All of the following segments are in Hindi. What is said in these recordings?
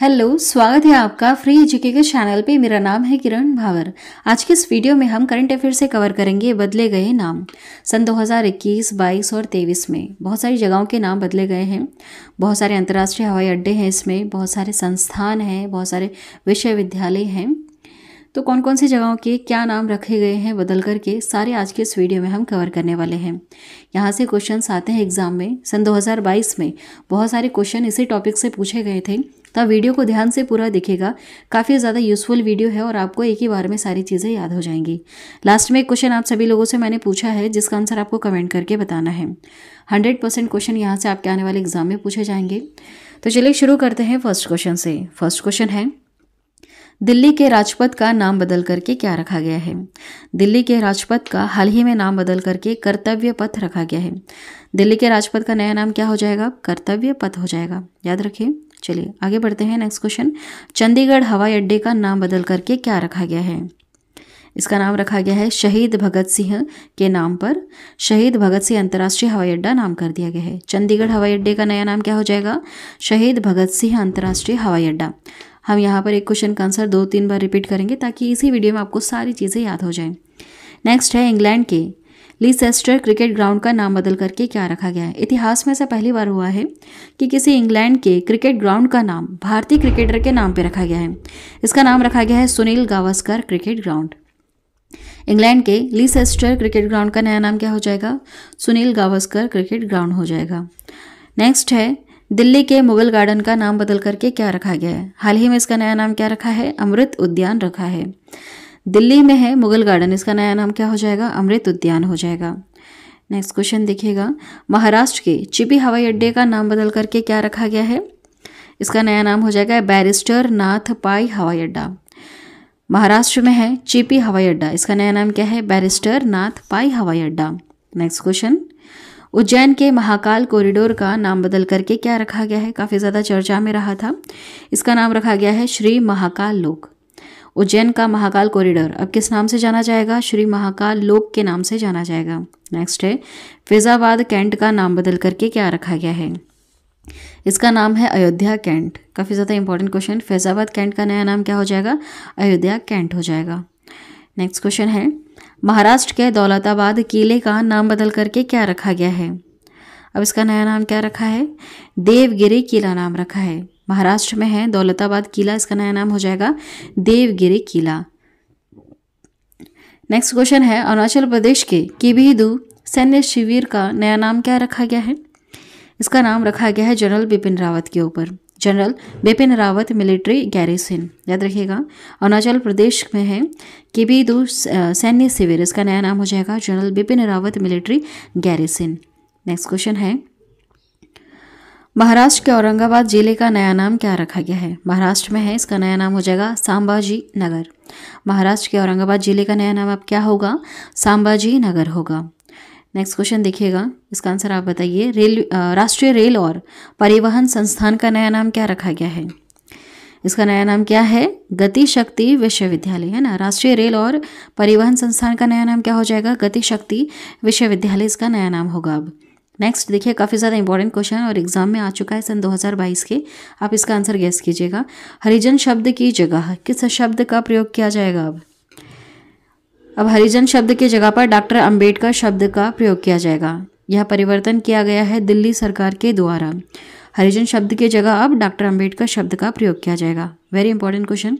हेलो स्वागत है आपका फ्री जीके के चैनल पे मेरा नाम है किरण भावर आज के इस वीडियो में हम करंट अफेयर से कवर करेंगे बदले गए नाम सन 2021, 22 और 23 में बहुत सारी जगहों के नाम बदले गए हैं बहुत सारे अंतर्राष्ट्रीय हवाई अड्डे हैं इसमें बहुत सारे संस्थान हैं बहुत सारे विश्वविद्यालय हैं तो कौन कौन सी जगहों के क्या नाम रखे गए हैं बदल करके सारे आज के इस वीडियो में हम कवर करने वाले हैं यहाँ से क्वेश्चन आते हैं एग्ज़ाम में सन 2022 में बहुत सारे क्वेश्चन इसी टॉपिक से पूछे गए थे तो वीडियो को ध्यान से पूरा देखेगा काफ़ी ज़्यादा यूज़फुल वीडियो है और आपको एक ही बार में सारी चीज़ें याद हो जाएंगी लास्ट में एक क्वेश्चन आप सभी लोगों से मैंने पूछा है जिसका आंसर आपको कमेंट करके बताना है हंड्रेड परसेंट क्वेश्चन यहाँ से आपके आने वाले एग्जाम में पूछे जाएंगे तो चलिए शुरू करते हैं फर्स्ट क्वेश्चन से फर्स्ट क्वेश्चन है दिल्ली के राजपथ का नाम बदल करके क्या रखा गया है दिल्ली के राजपथ का हाल ही में नाम बदल करके कर्तव्य पथ रखा गया है दिल्ली के राजपथ का नया नाम क्या हो जाएगा कर्तव्य पथ हो जाएगा याद रखिए चलिए आगे बढ़ते हैं नेक्स्ट क्वेश्चन चंडीगढ़ हवाई अड्डे का नाम बदल करके क्या रखा गया है इसका नाम रखा गया है शहीद भगत सिंह के नाम पर शहीद भगत सिंह अंतर्राष्ट्रीय हवाई अड्डा नाम कर दिया गया है चंडीगढ़ हवाई अड्डे का नया नाम क्या हो जाएगा शहीद भगत सिंह अंतर्राष्ट्रीय हवाई अड्डा हम यहाँ पर एक क्वेश्चन का आंसर दो तीन बार रिपीट करेंगे ताकि इसी वीडियो में आपको सारी चीज़ें याद हो जाएं नेक्स्ट है इंग्लैंड के लीसेस्टर क्रिकेट ग्राउंड का नाम बदल करके क्या रखा गया है इतिहास में ऐसा पहली बार हुआ है कि किसी इंग्लैंड के क्रिकेट ग्राउंड का नाम भारतीय क्रिकेटर के नाम पर रखा गया है इसका नाम रखा गया है Sunil Gavaskar cricket ground England के लीसेस्टर क्रिकेट ग्राउंड का नया नाम क्या हो जाएगा सुनील गावस्कर क्रिकेट ग्राउंड हो जाएगा नेक्स्ट है दिल्ली के मुगल गार्डन का नाम बदल करके क्या रखा गया है हाल ही में इसका नया नाम क्या रखा है अमृत उद्यान रखा है दिल्ली में है मुगल गार्डन इसका नया नाम क्या हो जाएगा अमृत उद्यान हो जाएगा नेक्स्ट क्वेश्चन देखिएगा महाराष्ट्र के चिपी हवाई अड्डे का नाम बदल करके क्या रखा गया है इसका नया नाम हो जाएगा बैरिस्टर नाथ पाई हवाई अड्डा महाराष्ट्र में है चिपी हवाई अड्डा इसका नया नाम क्या है बैरिस्टर नाथ पाई हवाई अड्डा नेक्स्ट क्वेश्चन उज्जैन के महाकाल कॉरिडोर का नाम बदल करके क्या रखा गया है काफ़ी ज़्यादा चर्चा में रहा था इसका नाम रखा गया है श्री महाकाल लोक उज्जैन का महाकाल कॉरिडोर अब किस नाम से जाना जाएगा श्री महाकाल लोक के नाम से जाना जाएगा नेक्स्ट है फैजाबाद कैंट का नाम बदल करके क्या रखा गया है इसका नाम है अयोध्या कैंट काफ़ी ज़्यादा इंपॉर्टेंट क्वेश्चन फैजाबाद कैंट का नया नाम क्या हो जाएगा अयोध्या कैंट हो जाएगा नेक्स्ट क्वेश्चन है महाराष्ट्र के दौलताबाद किले का नाम बदल करके क्या रखा गया है अब इसका नया नाम क्या रखा है देवगिरी किला नाम रखा है महाराष्ट्र में है दौलताबाद किला इसका नया नाम हो जाएगा देवगिरी किला नेक्स्ट क्वेश्चन है अरुणाचल प्रदेश के किबिदू सैन्य शिविर का नया नाम क्या रखा गया है इसका नाम रखा गया है जनरल बिपिन रावत के ऊपर general Bipin Rawat military garrison याद रखिएगा अरुणाचल प्रदेश में है कि भी दो सैन्य शिविर इसका नया नाम हो जाएगा general Bipin Rawat military garrison next question है महाराष्ट्र के औरंगाबाद जिले का नया नाम क्या रखा गया है महाराष्ट्र में है इसका नया नाम हो जाएगा सांबाजी नगर महाराष्ट्र के औरंगाबाद जिले का नया नाम अब क्या होगा सांबाजी नगर होगा नेक्स्ट क्वेश्चन देखिएगा इसका आंसर आप बताइए रेल राष्ट्रीय रेल और परिवहन संस्थान का नया नाम क्या रखा गया है इसका नया नाम क्या है गति शक्ति विश्वविद्यालय है ना राष्ट्रीय रेल और परिवहन संस्थान का नया नाम क्या हो जाएगा गति शक्ति विश्वविद्यालय इसका नया नाम होगा अब नेक्स्ट देखिए काफ़ी ज़्यादा इंपॉर्टेंट क्वेश्चन और एग्जाम में आ चुका है सन 2022 के आप इसका आंसर गैस कीजिएगा हरिजन शब्द की जगह किस शब्द का प्रयोग किया जाएगा अब अब हरिजन शब्द की जगह पर डॉक्टर अंबेडकर शब्द का प्रयोग किया जाएगा यह परिवर्तन किया गया है दिल्ली सरकार के द्वारा हरिजन शब्द की जगह अब डॉक्टर अंबेडकर शब्द का प्रयोग किया जाएगा वेरी इंपॉर्टेंट क्वेश्चन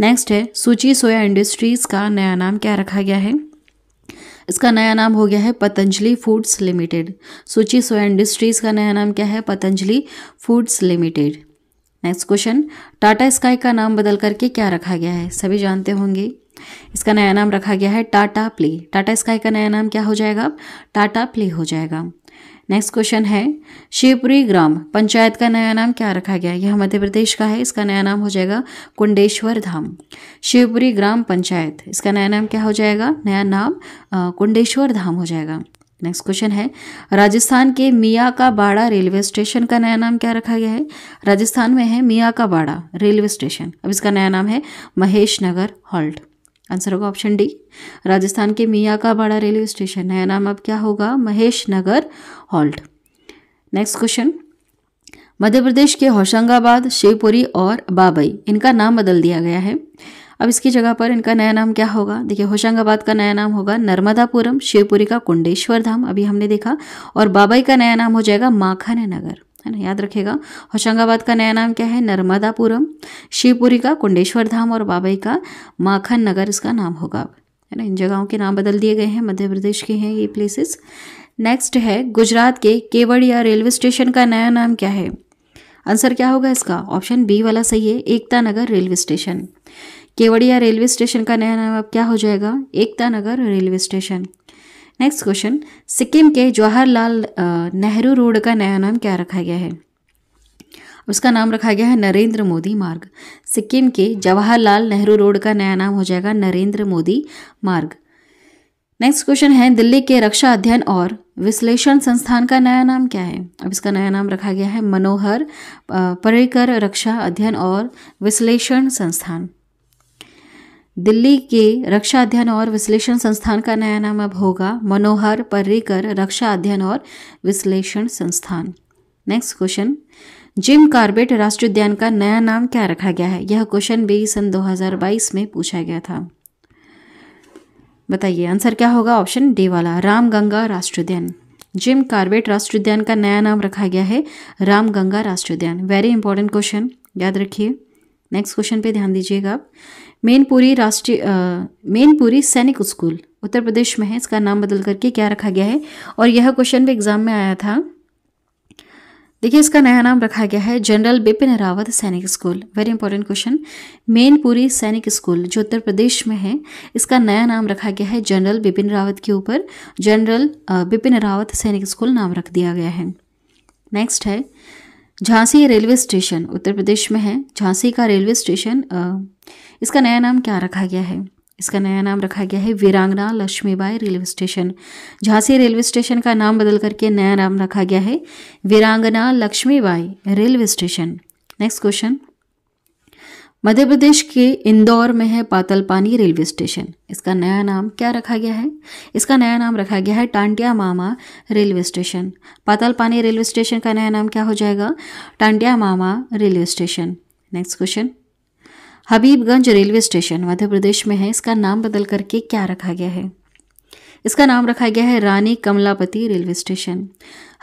नेक्स्ट है सूची सोया इंडस्ट्रीज का नया नाम क्या रखा गया है इसका नया नाम हो गया है पतंजलि फूड्स लिमिटेड सूची सोया इंडस्ट्रीज का नया नाम क्या है Patanjali foods limited next question Tata sky का नाम बदल करके क्या रखा गया है सभी जानते होंगे इसका नया नाम रखा गया है टाटा प्ले टाटा स्काई का नया नाम क्या हो जाएगा अब टाटा प्ले हो जाएगा नेक्स्ट क्वेश्चन है शिवपुरी ग्राम पंचायत का नया नाम क्या रखा गया यह मध्य प्रदेश का है इसका नया नाम हो जाएगा कुंडेश्वर धाम शिवपुरी ग्राम पंचायत इसका नया नाम क्या हो जाएगा नया नाम कुंडेश्वर धाम हो जाएगा नेक्स्ट क्वेश्चन है राजस्थान के मिया का बाड़ा रेलवे स्टेशन का नया नाम क्या रखा गया है राजस्थान में है मिया का बाड़ा रेलवे स्टेशन अब इसका नया नाम है महेश नगर हॉल्ट आंसर होगा ऑप्शन डी राजस्थान के मियाँ का बाड़ा रेलवे स्टेशन नया नाम अब क्या होगा Mahesh Nagar halt next question Madhya Pradesh के होशंगाबाद शिवपुरी और बाबई इनका नाम बदल दिया गया है अब इसकी जगह पर इनका नया नाम क्या होगा देखिए होशंगाबाद का नया नाम होगा नर्मदापुरम शिवपुरी का कुंडेश्वर धाम अभी हमने देखा और बाबई का नया नाम हो जाएगा माखन नगर है ना याद रखेगा होशंगाबाद का नया नाम क्या है नर्मदापुरम शिवपुरी का कुंडेश्वर धाम और बाबई का माखन नगर इसका नाम होगा है ना इन जगहों के नाम बदल दिए गए हैं मध्य प्रदेश के हैं ये प्लेसेस नेक्स्ट है गुजरात के केवड़िया रेलवे स्टेशन का नया नाम क्या है आंसर क्या होगा इसका ऑप्शन बी वाला सही है Ekta Nagar railway station Kevadia railway station का नया नाम अब क्या हो जाएगा Ekta Nagar railway station next question Sikkim के जवाहरलाल नेहरू रोड का नया नाम क्या रखा गया है उसका नाम रखा गया है नरेंद्र मोदी मार्ग सिक्किम के जवाहरलाल नेहरू रोड का नया नाम हो जाएगा नरेंद्र मोदी मार्ग नेक्स्ट क्वेश्चन है दिल्ली के रक्षा अध्ययन और विश्लेषण संस्थान का नया नाम क्या है अब इसका नया नाम रखा गया है मनोहर पर्रिकर रक्षा अध्ययन और विश्लेषण संस्थान दिल्ली के रक्षा अध्ययन और विश्लेषण संस्थान का नया नाम अब होगा मनोहर पर्रिकर रक्षा अध्ययन और विश्लेषण संस्थान नेक्स्ट क्वेश्चन जिम कार्बेट राष्ट्रीय उद्यान का नया नाम क्या रखा गया है यह क्वेश्चन भी सन 2022 में पूछा गया था बताइए आंसर क्या होगा ऑप्शन डी वाला राम गंगा राष्ट्रीय उद्यान जिम कार्बेट राष्ट्रीय उद्यान का नया नाम रखा गया है राम गंगा राष्ट्रीय उद्यान वेरी इंपॉर्टेंट क्वेश्चन याद रखिए नेक्स्ट क्वेश्चन पे ध्यान दीजिएगा आप मेनपुरी राष्ट्रीय मेनपुरी सैनिक स्कूल उत्तर प्रदेश में है इसका नाम बदल करके क्या रखा गया है और यह क्वेश्चन भी एग्जाम में आया था देखिए इसका नया नाम रखा गया है general Bipin Rawat Sainik school very important question Mainpuri Sainik school जो उत्तर प्रदेश में है इसका नया नाम रखा गया है जनरल बिपिन रावत के ऊपर जनरल बिपिन रावत सैनिक स्कूल नाम रख दिया गया है नेक्स्ट है झांसी रेलवे स्टेशन उत्तर प्रदेश में है झांसी का रेलवे स्टेशन इसका नया नाम क्या रखा गया है इसका नया नाम रखा गया है Veerangana Lakshmibai railway station Jhansi railway station का नाम बदल करके नया नाम रखा गया है Veerangana Lakshmibai railway station next question Madhya Pradesh के इंदौर में है पातलपानी रेलवे स्टेशन इसका नया नाम क्या रखा गया है इसका नया नाम रखा गया है Tantia Mama railway station Patalpani railway station का नया नाम क्या हो जाएगा Tantia Mama railway station next question Habibganj railway station Madhya Pradesh में है इसका नाम बदल करके क्या रखा गया है इसका नाम रखा गया है Rani Kamalapati railway station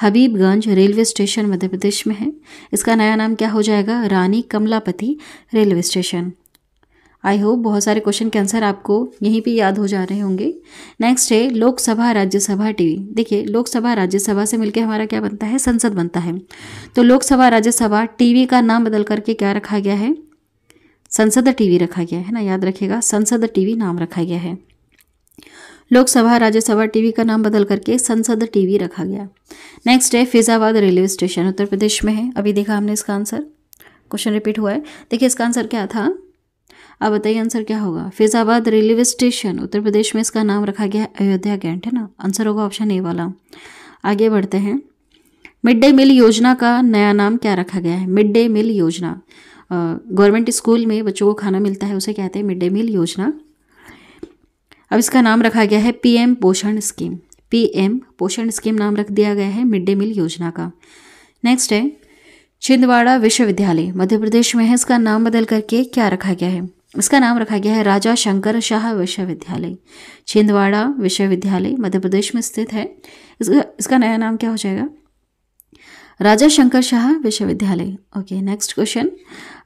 Habibganj railway station Madhya Pradesh में है इसका नया नाम क्या हो जाएगा Rani Kamalapati railway station I hope बहुत सारे क्वेश्चन के आंसर आपको यहीं पे याद हो जा रहे होंगे नेक्स्ट है लोकसभा राज्यसभा टीवी देखिए लोकसभा राज्यसभा से मिलकर हमारा क्या बनता है संसद बनता है तो लोकसभा राज्यसभा टीवी का नाम बदल करके क्या रखा गया है संसद टीवी रखा गया है ना याद रखेगा संसद टीवी नाम रखा गया है लोकसभा राज्यसभा टीवी का नाम बदल करके संसद टीवी रखा गया नेक्स्ट है फिजाबाद रेलवे स्टेशन उत्तर प्रदेश में है अभी देखा हमने इसका आंसर क्वेश्चन रिपीट हुआ है देखिए इसका आंसर क्या था अब बताइए आंसर क्या होगा फिजाबाद रेलवे स्टेशन उत्तर प्रदेश में इसका नाम रखा गया है अयोध्या कैंट है ना आंसर होगा ऑप्शन ए वाला आगे बढ़ते हैं मिड डे मील योजना का नया नाम क्या रखा गया है मिड डे मील योजना गवर्नमेंट स्कूल में बच्चों को खाना मिलता है उसे कहते हैं मिड डे मील योजना अब इसका नाम रखा गया है पीएम पोषण स्कीम पीएम पोषण स्कीम नाम रख दिया गया है मिड डे मील योजना का नेक्स्ट है छिंदवाड़ा विश्वविद्यालय मध्य प्रदेश में है इसका नाम बदल करके क्या रखा गया है इसका नाम रखा गया है राजा शंकर शाह विश्वविद्यालय छिंदवाड़ा विश्वविद्यालय मध्य प्रदेश में स्थित है इसका इसका नया नाम क्या हो जाएगा राजा शंकर शाह विश्वविद्यालय okay next question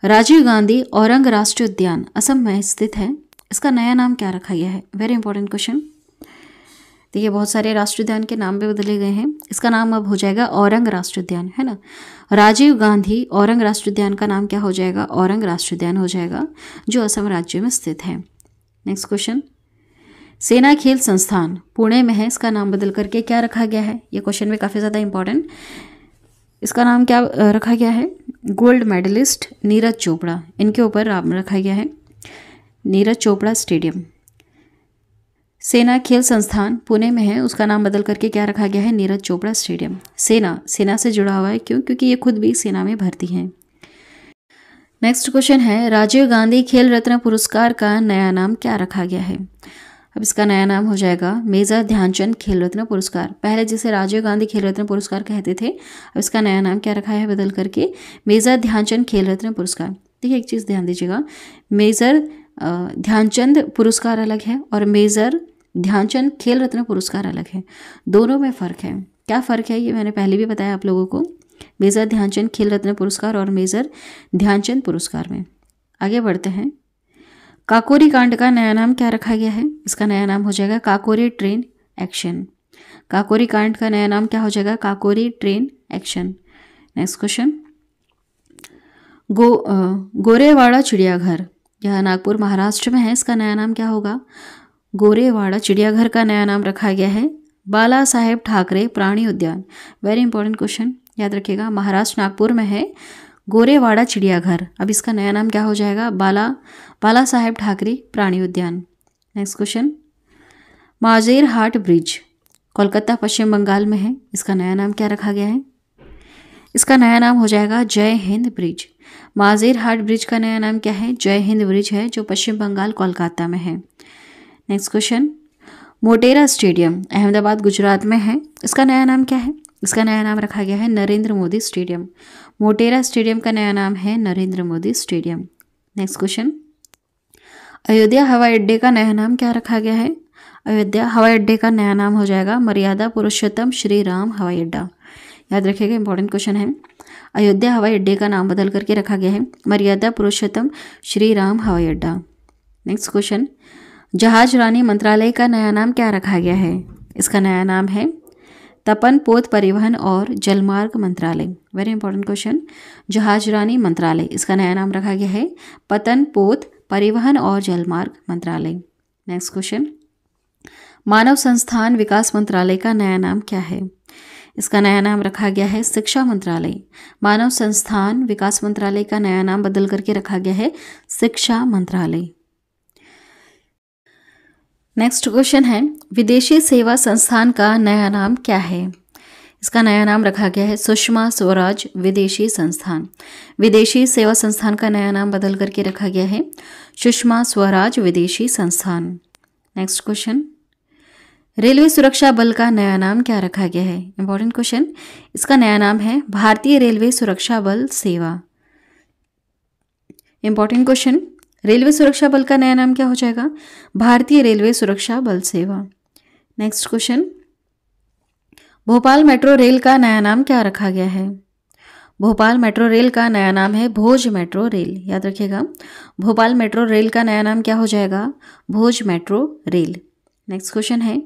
Rajiv Gandhi Orang राष्ट्रीय उद्यान असम में स्थित है इसका नया नाम क्या रखा गया है वेरी इंपॉर्टेंट क्वेश्चन तो ये बहुत सारे राष्ट्रीय उद्यान के नाम भी बदले गए हैं इसका नाम अब हो जाएगा औरंग राष्ट्रीय उद्यान है ना राजीव गांधी औरंग राष्ट्रीय उद्यान का नाम क्या हो जाएगा औरंग राष्ट्रीय उद्यान हो जाएगा जो असम राज्य में स्थित है नेक्स्ट क्वेश्चन सेना खेल संस्थान पुणे में है इसका नाम बदल करके क्या रखा गया है ये क्वेश्चन भी काफ़ी ज़्यादा इंपॉर्टेंट इसका नाम क्या रखा गया है गोल्ड मेडलिस्ट नीरज चोपड़ा इनके ऊपर नाम रखा गया है नीरज चोपड़ा स्टेडियम सेना खेल संस्थान पुणे में है उसका नाम बदल करके क्या रखा गया है नीरज चोपड़ा स्टेडियम सेना सेना से जुड़ा हुआ है क्यों क्योंकि ये खुद भी सेना में भर्ती हैं नेक्स्ट क्वेश्चन है राजीव गांधी खेल रत्न पुरस्कार का नया नाम क्या रखा गया है अब इसका नया नाम हो जाएगा मेजर ध्यानचंद खेल रत्न पुरस्कार पहले जिसे राजीव गांधी खेल रत्न पुरस्कार कहते थे अब इसका नया नाम क्या रखा है बदल करके मेजर ध्यानचंद खेल रत्न पुरस्कार देखिए एक चीज़ ध्यान दीजिएगा मेजर ध्यानचंद पुरस्कार अलग है और मेजर ध्यानचंद खेल रत्न पुरस्कार अलग है दोनों में फ़र्क है क्या फ़र्क है ये मैंने पहले भी बताया आप लोगों को मेजर ध्यानचंद खेल रत्न पुरस्कार और मेजर ध्यानचंद पुरस्कार में आगे बढ़ते हैं काकोरी कांड का नया नाम क्या रखा गया है इसका नया नाम हो जाएगा काकोरी ट्रेन एक्शन काकोरी कांड का नया नाम क्या हो जाएगा Kakori train action next question गो गोरेवाड़ा चिड़ियाघर यह नागपुर महाराष्ट्र में है इसका नया नाम क्या होगा गोरेवाड़ा चिड़ियाघर का नया नाम रखा गया है बाला साहेब ठाकरे प्राणी उद्यान वेरी इंपॉर्टेंट क्वेश्चन याद रखिएगा महाराष्ट्र नागपुर में है गोरेवाड़ा चिड़ियाघर अब इसका नया नाम क्या हो जाएगा बाला बाला साहेब ठाकरे प्राणी उद्यान next question Majer Hat bridge Kolkata Paschim Bengal में है इसका नया नाम क्या रखा गया है इसका नया नाम हो जाएगा जय हिंद ब्रिज माजेर हाट ब्रिज का नया नाम क्या है जय हिंद ब्रिज है जो पश्चिम बंगाल कोलकाता में है next question Motera stadium Ahmedabad Gujarat में है इसका नया नाम क्या है इसका नया नाम रखा गया है नरेंद्र मोदी स्टेडियम मोटेरा स्टेडियम का नया नाम है Narendra Modi stadium next question Ayodhya हवाई अड्डे का नया नाम क्या रखा गया है अयोध्या हवाई अड्डे का नया नाम हो जाएगा मर्यादा पुरुषोत्तम श्री राम हवाई अड्डा याद रखिएगा इंपॉर्टेंट क्वेश्चन है अयोध्या हवाई अड्डे का नाम बदल करके रखा गया है मर्यादा पुरुषोत्तम श्री राम हवाई अड्डा नेक्स्ट क्वेश्चन जहाज रानी मंत्रालय का नया नाम क्या रखा गया है इसका नया नाम है तपन पोत परिवहन और जलमार्ग मंत्रालय वेरी इंपॉर्टेंट क्वेश्चन जहाजरानी मंत्रालय इसका नया नाम रखा गया है पतन पोत परिवहन और जलमार्ग मंत्रालय नेक्स्ट क्वेश्चन मानव संस्थान विकास मंत्रालय का नया नाम क्या है इसका नया नाम रखा गया है शिक्षा मंत्रालय मानव संस्थान विकास मंत्रालय का नया नाम बदल करके रखा गया है शिक्षा मंत्रालय नेक्स्ट क्वेश्चन है विदेशी सेवा संस्थान का नया नाम क्या है इसका नया नाम रखा गया है सुषमा स्वराज विदेशी संस्थान विदेशी सेवा संस्थान का नया नाम बदल करके रखा गया है सुषमा स्वराज विदेशी संस्थान नेक्स्ट क्वेश्चन रेलवे सुरक्षा बल का नया नाम क्या रखा गया है इंपॉर्टेंट क्वेश्चन इसका नया नाम है भारतीय रेलवे सुरक्षा बल सेवा इंपॉर्टेंट क्वेश्चन रेलवे सुरक्षा बल का नया नाम क्या हो जाएगा भारतीय रेलवे सुरक्षा बल सेवा next question Bhopal metro rail का नया नाम क्या रखा गया है भोपाल मेट्रो रेल का नया नाम है भोज मेट्रो रेल याद रखिएगा भोपाल मेट्रो रेल का नया नाम क्या हो जाएगा Bhoj metro rail next question है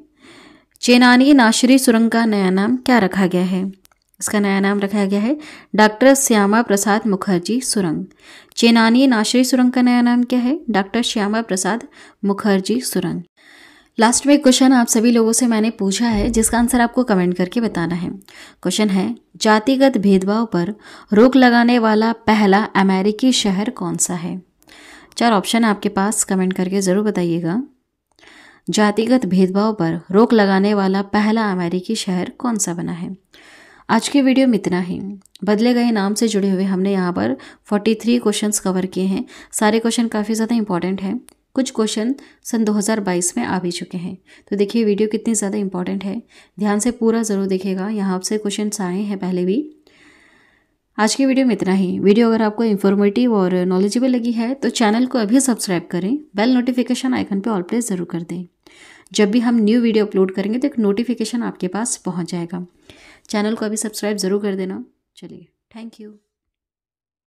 चेनानी नाशरी सुरंग का नया नाम क्या रखा गया है इसका नया नाम रखा गया है डॉक्टर श्यामा प्रसाद मुखर्जी सुरंग चेनानी नाशरी सुरंग का नया नाम क्या है डॉक्टर श्यामा प्रसाद मुखर्जी सुरंग लास्ट में क्वेश्चन आप सभी लोगों से मैंने पूछा है जिसका आंसर आपको कमेंट करके बताना है क्वेश्चन है जातिगत भेदभाव पर रोक लगाने वाला पहला अमेरिकी शहर कौन सा है चार ऑप्शन आपके पास कमेंट करके ज़रूर बताइएगा जातिगत भेदभाव पर रोक लगाने वाला पहला अमेरिकी शहर कौन सा बना है आज के वीडियो में इतना ही बदले गए नाम से जुड़े हुए हमने यहाँ पर 43 क्वेश्चंस कवर किए हैं सारे क्वेश्चन काफ़ी ज़्यादा इंपॉर्टेंट हैं कुछ क्वेश्चन सन 2022 में आ भी चुके हैं तो देखिए वीडियो कितनी ज़्यादा इंपॉर्टेंट है ध्यान से पूरा ज़रूर देखेगा यहाँ आपसे क्वेश्चन आए हैं पहले भी आज की वीडियो में इतना ही वीडियो अगर आपको इन्फॉर्मेटिव और नॉलेजेबल लगी है तो चैनल को अभी सब्सक्राइब करें बेल नोटिफिकेशन आइकन पर ऑल प्रेस ज़रूर कर दें जब भी हम न्यू वीडियो अपलोड करेंगे तो एक नोटिफिकेशन आपके पास पहुंच जाएगा चैनल को अभी सब्सक्राइब ज़रूर कर देना चलिए थैंक यू